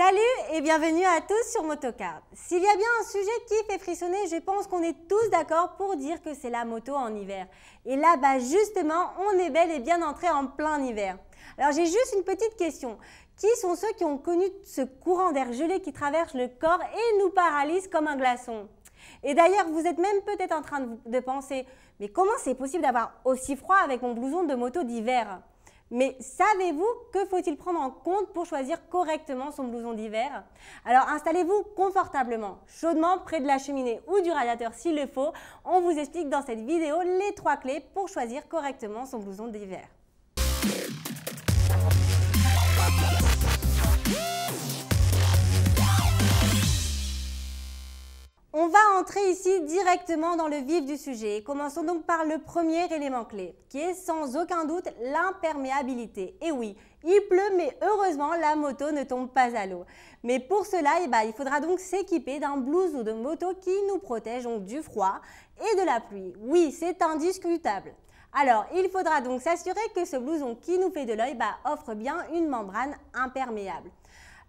Salut et bienvenue à tous sur Motocard. S'il y a bien un sujet qui fait frissonner, je pense qu'on est tous d'accord pour dire que c'est la moto en hiver. Et là, bah justement, on est bel et bien entré en plein hiver. Alors j'ai juste une petite question. Qui sont ceux qui ont connu ce courant d'air gelé qui traverse le corps et nous paralyse comme un glaçon et d'ailleurs, vous êtes même peut-être en train de penser, mais comment c'est possible d'avoir aussi froid avec mon blouson de moto d'hiver mais savez-vous que faut-il prendre en compte pour choisir correctement son blouson d'hiver Alors installez-vous confortablement, chaudement près de la cheminée ou du radiateur s'il le faut. On vous explique dans cette vidéo les trois clés pour choisir correctement son blouson d'hiver. entrer ici directement dans le vif du sujet. Commençons donc par le premier élément clé, qui est sans aucun doute l'imperméabilité. Et oui, il pleut, mais heureusement, la moto ne tombe pas à l'eau. Mais pour cela, eh ben, il faudra donc s'équiper d'un blouson de moto qui nous protège donc du froid et de la pluie. Oui, c'est indiscutable. Alors, il faudra donc s'assurer que ce blouson qui nous fait de l'œil bah, offre bien une membrane imperméable.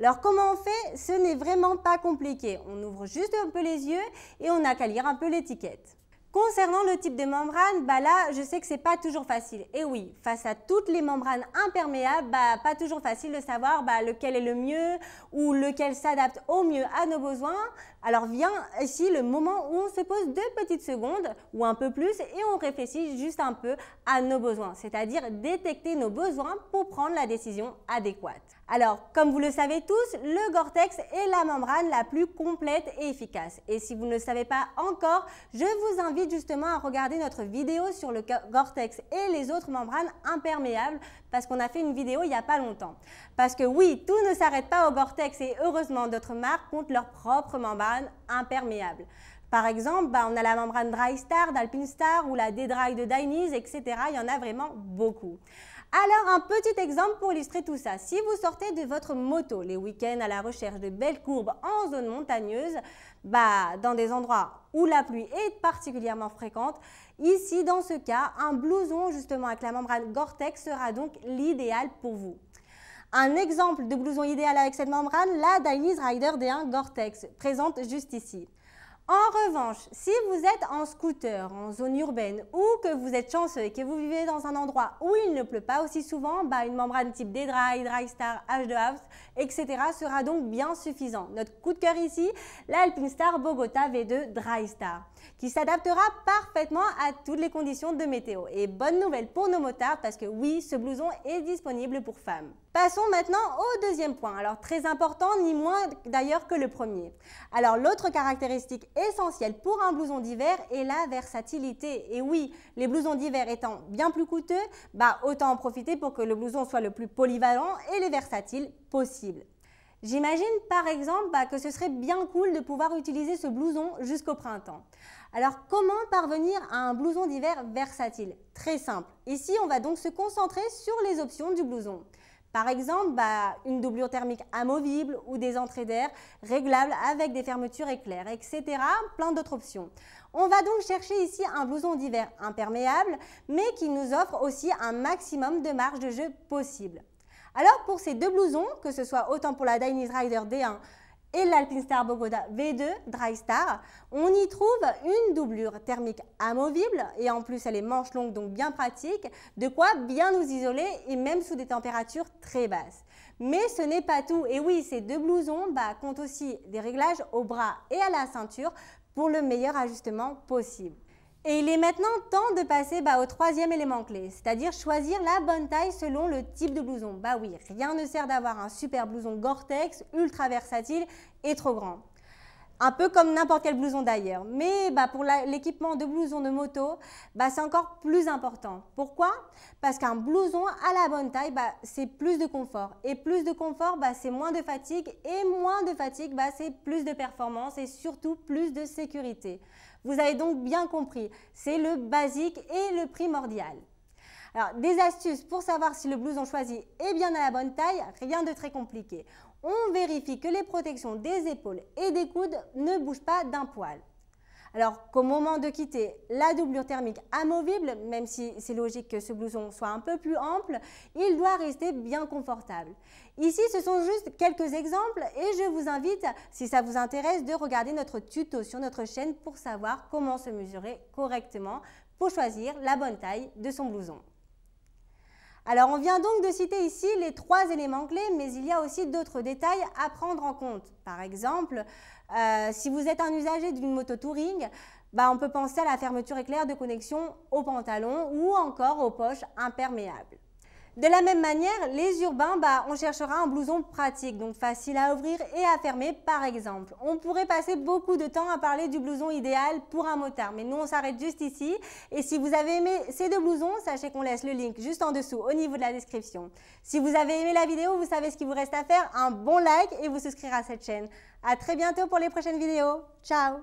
Alors comment on fait Ce n'est vraiment pas compliqué. On ouvre juste un peu les yeux et on a qu'à lire un peu l'étiquette. Concernant le type de membrane, bah là, je sais que c'est pas toujours facile. Et oui, face à toutes les membranes imperméables, bah, pas toujours facile de savoir bah, lequel est le mieux ou lequel s'adapte au mieux à nos besoins. Alors vient ici le moment où on se pose deux petites secondes ou un peu plus et on réfléchit juste un peu à nos besoins, c'est-à-dire détecter nos besoins pour prendre la décision adéquate. Alors, comme vous le savez tous, le Gore-Tex est la membrane la plus complète et efficace. Et si vous ne le savez pas encore, je vous invite justement à regarder notre vidéo sur le Gore-Tex et les autres membranes imperméables, parce qu'on a fait une vidéo il n'y a pas longtemps. Parce que oui, tout ne s'arrête pas au Gore-Tex et heureusement, d'autres marques comptent leurs propres membranes imperméables. Par exemple, bah, on a la membrane Dry Star ou la D-Dry de Dainese, etc. Il y en a vraiment beaucoup. Alors, un petit exemple pour illustrer tout ça. Si vous sortez de votre moto les week-ends à la recherche de belles courbes en zone montagneuse, bah, dans des endroits où la pluie est particulièrement fréquente, ici, dans ce cas, un blouson justement avec la membrane Gore-Tex sera donc l'idéal pour vous. Un exemple de blouson idéal avec cette membrane, la Dainese Rider D1 Gore-Tex, présente juste ici. En revanche, si vous êtes en scooter, en zone urbaine, ou que vous êtes chanceux et que vous vivez dans un endroit où il ne pleut pas aussi souvent, bah, une membrane type D-Dry, Dry Star, H2 House, etc. sera donc bien suffisante. Notre coup de cœur ici, l'Alpine Star Bogota V2 Dry Star, qui s'adaptera parfaitement à toutes les conditions de météo. Et bonne nouvelle pour nos motards, parce que oui, ce blouson est disponible pour femmes. Passons maintenant au deuxième point. Alors très important, ni moins d'ailleurs que le premier. Alors l'autre caractéristique essentielle pour un blouson d'hiver est la versatilité. Et oui, les blousons d'hiver étant bien plus coûteux, bah autant en profiter pour que le blouson soit le plus polyvalent et le versatile possible. J'imagine par exemple bah, que ce serait bien cool de pouvoir utiliser ce blouson jusqu'au printemps. Alors comment parvenir à un blouson d'hiver versatile Très simple. Ici, on va donc se concentrer sur les options du blouson. Par exemple, bah, une doublure thermique amovible ou des entrées d'air réglables avec des fermetures éclairs, etc. Plein d'autres options. On va donc chercher ici un blouson d'hiver imperméable, mais qui nous offre aussi un maximum de marge de jeu possible. Alors pour ces deux blousons, que ce soit autant pour la Dainese Rider D1 et l'Alpinstar Bogota V2 Dry Star. On y trouve une doublure thermique amovible et en plus elle est manche longue donc bien pratique, de quoi bien nous isoler et même sous des températures très basses. Mais ce n'est pas tout et oui ces deux blousons bah, comptent aussi des réglages au bras et à la ceinture pour le meilleur ajustement possible. Et il est maintenant temps de passer bah, au troisième élément clé, c'est-à-dire choisir la bonne taille selon le type de blouson. Bah oui, rien ne sert d'avoir un super blouson Gore-Tex, ultra versatile et trop grand un peu comme n'importe quel blouson d'ailleurs. Mais bah, pour l'équipement de blouson de moto, bah, c'est encore plus important. Pourquoi Parce qu'un blouson à la bonne taille, bah, c'est plus de confort. Et plus de confort, bah, c'est moins de fatigue. Et moins de fatigue, c'est plus de performance et surtout plus de sécurité. Vous avez donc bien compris, c'est le basique et le primordial. Alors, des astuces pour savoir si le blouson choisi est bien à la bonne taille, rien de très compliqué. On vérifie que les protections des épaules et des coudes ne bougent pas d'un poil. Alors qu'au moment de quitter la doublure thermique amovible, même si c'est logique que ce blouson soit un peu plus ample, il doit rester bien confortable. Ici, ce sont juste quelques exemples et je vous invite, si ça vous intéresse, de regarder notre tuto sur notre chaîne pour savoir comment se mesurer correctement pour choisir la bonne taille de son blouson. Alors on vient donc de citer ici les trois éléments clés, mais il y a aussi d'autres détails à prendre en compte. Par exemple, euh, si vous êtes un usager d'une moto touring, bah, on peut penser à la fermeture éclair de connexion au pantalon ou encore aux poches imperméables. De la même manière, les urbains, bah, on cherchera un blouson pratique, donc facile à ouvrir et à fermer par exemple. On pourrait passer beaucoup de temps à parler du blouson idéal pour un motard, mais nous on s'arrête juste ici. Et si vous avez aimé ces deux blousons, sachez qu'on laisse le lien juste en dessous au niveau de la description. Si vous avez aimé la vidéo, vous savez ce qu'il vous reste à faire, un bon like et vous souscrire à cette chaîne. À très bientôt pour les prochaines vidéos. Ciao